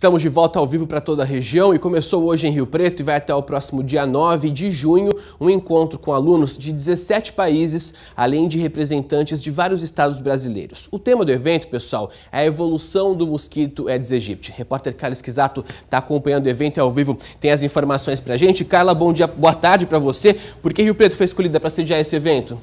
Estamos de volta ao vivo para toda a região e começou hoje em Rio Preto e vai até o próximo dia 9 de junho um encontro com alunos de 17 países, além de representantes de vários estados brasileiros. O tema do evento, pessoal, é a evolução do mosquito Aedes aegypti. Repórter Carla Esquisato está acompanhando o evento ao vivo, tem as informações para a gente. Carla, bom dia, boa tarde para você. Por que Rio Preto foi escolhida para sediar esse evento?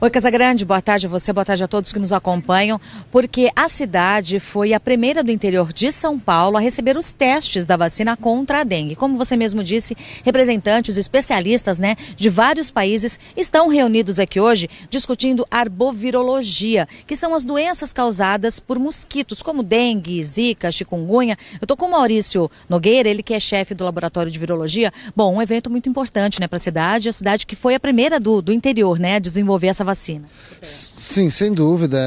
Oi, Casagrande, boa tarde a você, boa tarde a todos que nos acompanham, porque a cidade foi a primeira do interior de São Paulo a receber os testes da vacina contra a dengue. Como você mesmo disse, representantes, especialistas né, de vários países estão reunidos aqui hoje discutindo arbovirologia, que são as doenças causadas por mosquitos, como dengue, zika, chikungunya. Eu estou com o Maurício Nogueira, ele que é chefe do laboratório de virologia. Bom, um evento muito importante né, para a cidade, a cidade que foi a primeira do, do interior né, a desenvolver essa vacina. Sim, sem dúvida.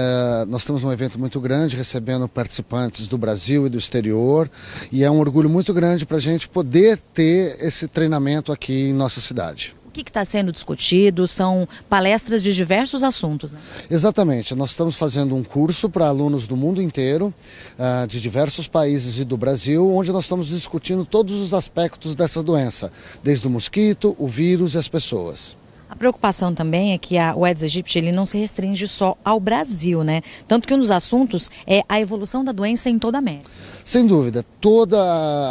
Nós temos um evento muito grande, recebendo participantes do Brasil e do exterior, e é um orgulho muito grande para a gente poder ter esse treinamento aqui em nossa cidade. O que está sendo discutido? São palestras de diversos assuntos. Né? Exatamente. Nós estamos fazendo um curso para alunos do mundo inteiro, ah, de diversos países e do Brasil, onde nós estamos discutindo todos os aspectos dessa doença, desde o mosquito, o vírus e as pessoas preocupação também é que a, o Aedes aegypti ele não se restringe só ao Brasil, né? Tanto que um dos assuntos é a evolução da doença em toda a América. Sem dúvida, toda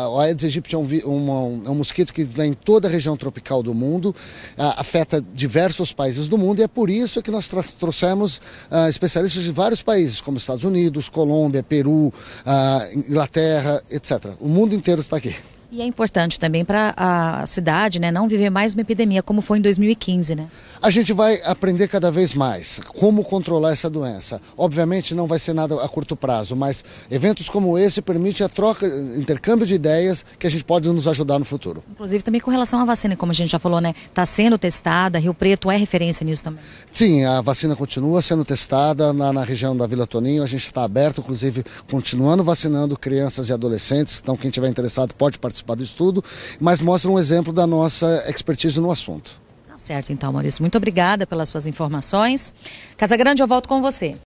o Aedes aegypti é um, um, é um mosquito que está em toda a região tropical do mundo, afeta diversos países do mundo e é por isso que nós trouxemos ah, especialistas de vários países, como Estados Unidos, Colômbia, Peru, ah, Inglaterra, etc. O mundo inteiro está aqui. E é importante também para a cidade né, não viver mais uma epidemia como foi em 2015, né? A gente vai aprender cada vez mais como controlar essa doença. Obviamente não vai ser nada a curto prazo, mas eventos como esse permitem a troca, intercâmbio de ideias que a gente pode nos ajudar no futuro. Inclusive também com relação à vacina, como a gente já falou, né? Está sendo testada, Rio Preto é referência nisso também. Sim, a vacina continua sendo testada na, na região da Vila Toninho, a gente está aberto, inclusive continuando vacinando crianças e adolescentes, então quem tiver interessado pode participar participar do estudo, mas mostra um exemplo da nossa expertise no assunto. Tá certo, então, Maurício. Muito obrigada pelas suas informações. Casa Grande, eu volto com você.